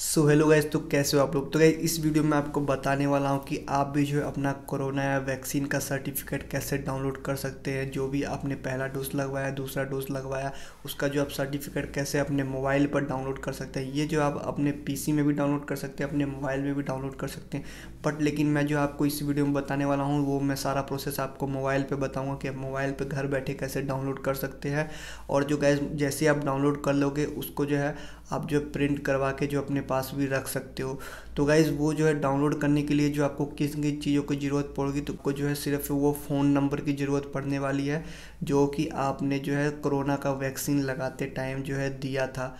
so hello guys तो कैसे हो आप लोग तो गैस इस वीडियो में आपको बताने वाला हूँ कि आप भी जो है अपना कोरोना या वैक्सीन का सर्टिफिकेट कैसे डाउनलोड कर सकते हैं जो भी आपने पहला डोज लगवाया दूसरा डोज लगवाया उसका जो आप सर्टिफिकेट कैसे अपने मोबाइल पर डाउनलोड कर सकते हैं ये जो आप अपने पी में भी डाउनलोड कर सकते हैं अपने मोबाइल में भी डाउनलोड कर सकते हैं बट लेकिन मैं जो आपको इस वीडियो में बताने वाला हूँ वो मैं सारा प्रोसेस आपको मोबाइल पर बताऊँगा कि आप मोबाइल पर घर बैठे कैसे डाउनलोड कर सकते हैं और जो गैस जैसे आप डाउनलोड कर लोगे उसको जो है आप जो प्रिंट करवा के जो अपने पास भी रख सकते हो तो गाइज़ वो जो है डाउनलोड करने के लिए जो आपको किस किस चीज़ों की ज़रूरत पड़ेगी तो आपको जो है सिर्फ वो फ़ोन नंबर की ज़रूरत पड़ने वाली है जो कि आपने जो है कोरोना का वैक्सीन लगाते टाइम जो है दिया था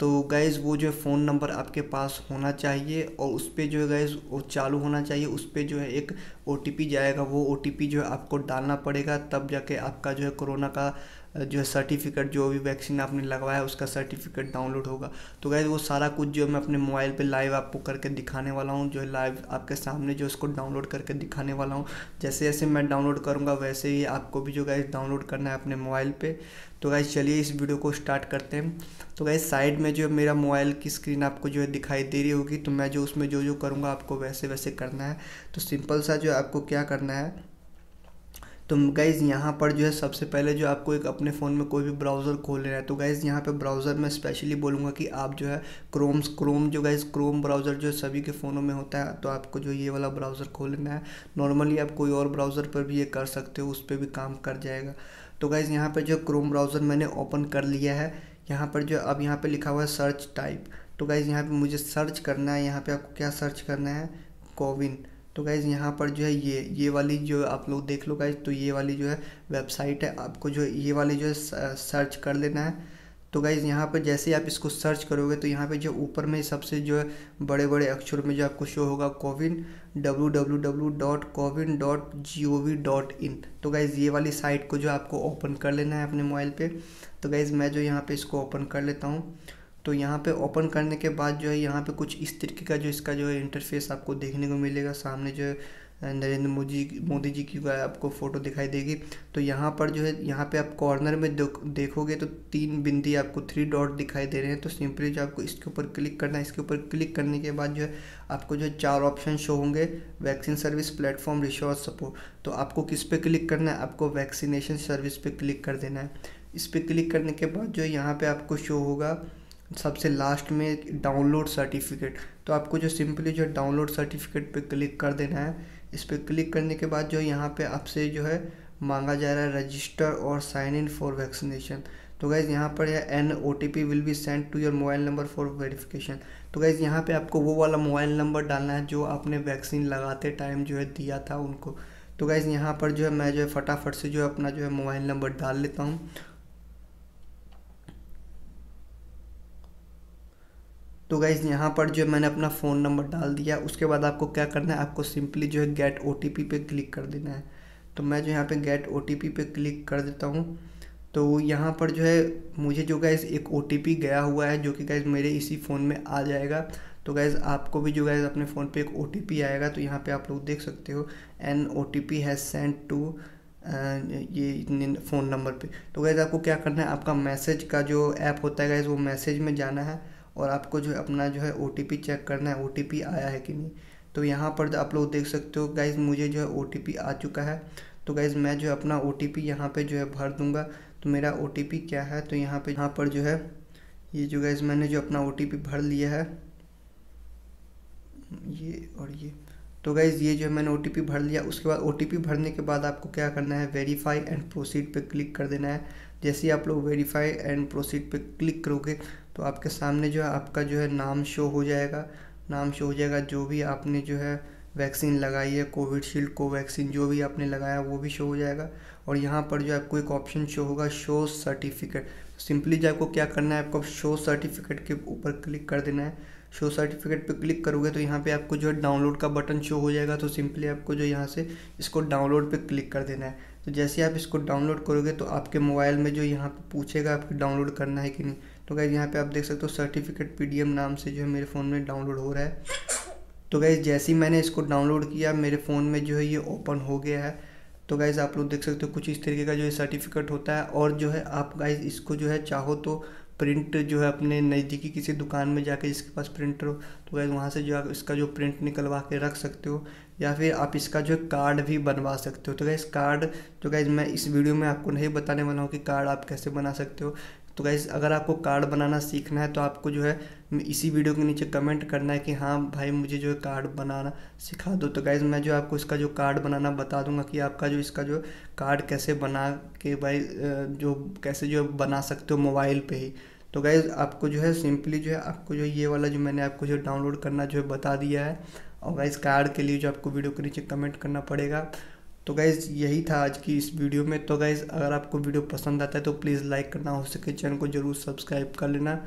तो गैज़ वो जो है फ़ोन नंबर आपके पास होना चाहिए और उस पर जो है गाइज़ वो चालू होना चाहिए उस पर जो है एक ओ जाएगा वो ओ जो है आपको डालना पड़ेगा तब जाके आपका जो है कोरोना का जो है सर्टिफिकेट जो भी वैक्सीन आपने लगवाया है उसका सर्टिफिकेट डाउनलोड होगा तो गैस वो सारा कुछ जो मैं अपने मोबाइल पे लाइव आपको करके दिखाने वाला हूँ जो है लाइव आपके सामने जो उसको डाउनलोड करके दिखाने वाला हूँ जैसे जैसे मैं डाउनलोड करूँगा वैसे ही आपको भी जो गैज़ डाउनलोड करना है अपने मोबाइल पर तो गैज़ चलिए इस वीडियो को स्टार्ट करते हैं तो गैज़ साइड में जो मेरा मोबाइल की स्क्रीन आपको जो है दिखाई दे रही होगी तो मैं जो उसमें जो जो करूँगा आपको वैसे वैसे करना है तो सिंपल सा जो आपको क्या करना है तो गाइज़ यहाँ पर जो है सबसे पहले जो आपको एक अपने फ़ोन में कोई भी ब्राउज़र खोल लेना है तो गाइज़ यहाँ पे ब्राउज़र में स्पेशली बोलूँगा कि आप जो है क्रोम क्रोम जो गाइज़ क्रोम ब्राउज़र जो है सभी के फ़ोनों में होता है तो आपको जो ये वाला ब्राउज़र खोल लेना है नॉर्मली आप कोई और ब्राउज़र पर भी ये कर सकते हो उस पर भी काम कर जाएगा तो गाइज़ यहाँ पर जो क्रोम ब्राउज़र मैंने ओपन कर लिया है यहाँ पर जो अब यहाँ पर लिखा हुआ है सर्च टाइप तो गाइज़ यहाँ पर मुझे सर्च करना है यहाँ पर आपको क्या सर्च करना है कोविन तो गाइज़ यहाँ पर जो है ये ये वाली जो आप लोग देख लो गाइज़ तो ये वाली जो है वेबसाइट है आपको जो ये वाली जो है सर्च कर लेना है तो गाइज़ यहाँ पर जैसे ही आप इसको सर्च करोगे तो यहाँ पे जो ऊपर में सबसे जो है बड़े बड़े अक्षर में जो आपको शो होगा CoWIN W W W dot CoWIN dot G O V dot in तो गाइज़ ये वाली साइट को जो आपको ओपन कर लेना है अपने मोबाइल पे तो गाइज़ मैं जो यहाँ पे इसको ओपन कर लेता हूँ तो यहाँ पे ओपन करने के बाद जो है यहाँ पे कुछ इस तरीके का जो इसका जो है इंटरफेस आपको देखने को मिलेगा सामने जो है नरेंद्र मोदी मोदी जी की आपको फ़ोटो दिखाई देगी तो यहाँ पर जो है यहाँ पे आप कॉर्नर में देखोगे तो तीन बिंदी आपको थ्री डॉट दिखाई दे रहे हैं तो सिंपली जो आपको इसके ऊपर क्लिक करना है इसके ऊपर क्लिक करने के बाद जो है आपको जो है चार ऑप्शन शो होंगे vaccine service platform resource support तो आपको किस पे क्लिक करना है आपको वैक्सीनेशन सर्विस पे क्लिक कर देना है इस पर क्लिक करने के बाद जो है यहाँ पर आपको शो होगा सबसे लास्ट में डाउनलोड सर्टिफिकेट तो आपको जो सिंपली जो डाउनलोड सर्टिफिकेट पे क्लिक कर देना है इस पर क्लिक करने के बाद जो यहाँ पे आपसे जो है मांगा जा रहा है रजिस्टर और साइन इन फॉर वैक्सीनेशन तो गैज़ यहाँ पर यह an O T P will be send to your mobile number for verification तो गैज़ यहाँ पे आपको वो वाला मोबाइल नंबर डालना है जो आपने वैक्सीन लगाते टाइम जो है दिया था उनको तो गैज़ यहाँ पर जो है मैं जो है फटाफट से जो है अपना जो है मोबाइल नंबर डाल लेता हूँ तो गाइज़ यहाँ पर जो मैंने अपना फ़ोन नंबर डाल दिया उसके बाद आपको क्या करना है आपको सिंपली जो है गेट ओ पे क्लिक कर देना है तो मैं जो यहाँ पे गेट ओ पे क्लिक कर देता हूँ तो यहाँ पर जो है मुझे जो गैस एक ओ गया हुआ है जो कि गैस मेरे इसी फ़ोन में आ जाएगा तो गैज़ आपको भी जो गैज़ अपने फ़ोन पे एक ओ आएगा तो यहाँ पे आप लोग देख सकते हो an O T P has send to ये फ़ोन नंबर पे तो गैज़ आपको क्या करना है आपका मैसेज का जो ऐप होता है गैज़ वो मैसेज में जाना है और आपको जो है अपना जो है ओ चेक करना है ओ आया है कि नहीं तो यहाँ पर आप लोग देख सकते हो गाइज़ मुझे जो है ओ आ चुका है तो गाइज़ मैं जो है अपना ओ टी यहाँ पर जो है भर दूँगा तो मेरा ओ क्या है तो यहाँ पर यहाँ पर जो है ये जो गाइज़ मैंने जो अपना ओ भर लिया है ये और ये तो गाइज़ ये जो है मैंने ओ भर लिया उसके बाद ओ भरने के बाद आपको क्या करना है वेरीफाई एंड प्रोसीड पे क्लिक कर देना है जैसे ही आप लोग वेरीफाई एंड प्रोसीड पे क्लिक करोगे तो आपके सामने जो है आपका जो है नाम शो हो जाएगा नाम शो हो जाएगा जो भी आपने जो है वैक्सीन लगाई है कोविडशील्ड कोवैक्सीन जो भी आपने लगाया वो भी शो हो जाएगा और यहाँ पर जो आपको एक ऑप्शन शो होगा शो सर्टिफिकेट सिंपली जो आपको क्या करना है आपको शो सर्टिफिकेट के ऊपर क्लिक कर देना है शो सर्टिफिकेट पे क्लिक करोगे तो यहाँ पे आपको जो है डाउनलोड का बटन शो हो जाएगा तो सिंपली आपको जो यहाँ से इसको डाउनलोड पे क्लिक कर देना है तो जैसे आप इसको डाउनलोड करोगे तो आपके मोबाइल में जो यहाँ पे पूछेगा आपको डाउनलोड करना है कि नहीं तो गैज़ यहाँ पे आप देख सकते हो सर्टिफिकेट पी नाम से जो है मेरे फ़ोन में डाउनलोड हो रहा है तो गाइज़ जैसे ही मैंने इसको डाउनलोड किया मेरे फ़ोन में जो है ये ओपन हो गया है तो गाइज़ आप लोग देख सकते हो कुछ इस तरीके का जो है सर्टिफिकेट होता है और जो है आप गाइज़ इसको जो है चाहो तो प्रिंट जो है अपने नज़दीकी किसी दुकान में जाके जिसके पास प्रिंटर हो तो गाइज़ वहाँ से जो आप इसका जो प्रिंट निकलवा के रख सकते हो या फिर आप इसका जो है कार्ड भी बनवा सकते हो तो गाइज़ कार्ड तो गाइज़ मैं इस वीडियो में आपको नहीं बताने वाला हूँ कि कार्ड आप कैसे बना सकते हो तो गाइज़ अगर आपको कार्ड बनाना सीखना है तो आपको जो है इसी वीडियो के नीचे कमेंट करना है कि हाँ भाई मुझे जो है कार्ड बनाना सिखा दो तो गैज़ मैं जो आपको इसका जो कार्ड बनाना बता दूंगा कि आपका जो इसका जो कार्ड कैसे बना के भाई जो कैसे जो बना सकते हो मोबाइल पे ही तो गैज़ आपको जो है सिंपली जो है आपको जो ये वाला जो मैंने आपको जो डाउनलोड करना जो है बता दिया है और गाइज कार्ड के लिए जो आपको वीडियो के नीचे कमेंट करना पड़ेगा तो गाइज़ यही था आज की इस वीडियो में तो गाइज अगर आपको वीडियो पसंद आता है तो प्लीज़ लाइक करना हो सके चैनल को ज़रूर सब्सक्राइब कर लेना